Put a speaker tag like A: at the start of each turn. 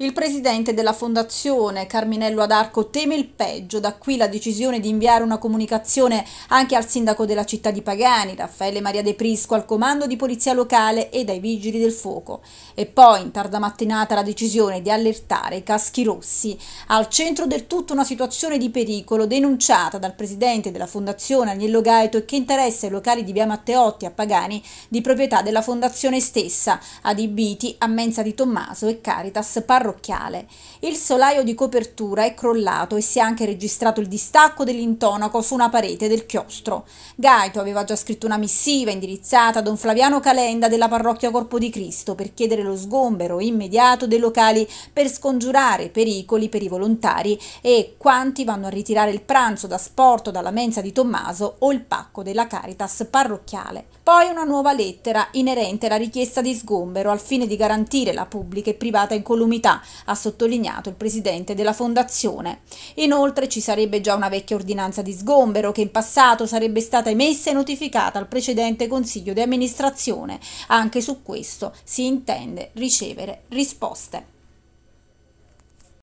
A: Il presidente della fondazione Carminello Adarco teme il peggio, da qui la decisione di inviare una comunicazione anche al sindaco della città di Pagani, Raffaele Maria De Prisco, al comando di polizia locale e dai vigili del fuoco. E poi in tarda mattinata la decisione di allertare i caschi rossi. Al centro del tutto una situazione di pericolo denunciata dal presidente della fondazione Agnello Gaeto e che interessa i locali di via Matteotti a Pagani di proprietà della fondazione stessa, adibiti a Mensa di Tommaso e Caritas Parrocchia parrocchiale. Il solaio di copertura è crollato e si è anche registrato il distacco dell'intonaco su una parete del chiostro. Gaito aveva già scritto una missiva indirizzata a don Flaviano Calenda della parrocchia Corpo di Cristo per chiedere lo sgombero immediato dei locali per scongiurare pericoli per i volontari e quanti vanno a ritirare il pranzo da sporto dalla mensa di Tommaso o il pacco della Caritas parrocchiale. Poi una nuova lettera inerente alla richiesta di sgombero al fine di garantire la pubblica e privata incolumità ha sottolineato il presidente della fondazione. Inoltre ci sarebbe già una vecchia ordinanza di sgombero che in passato sarebbe stata emessa e notificata al precedente consiglio di amministrazione. Anche su questo si intende ricevere risposte.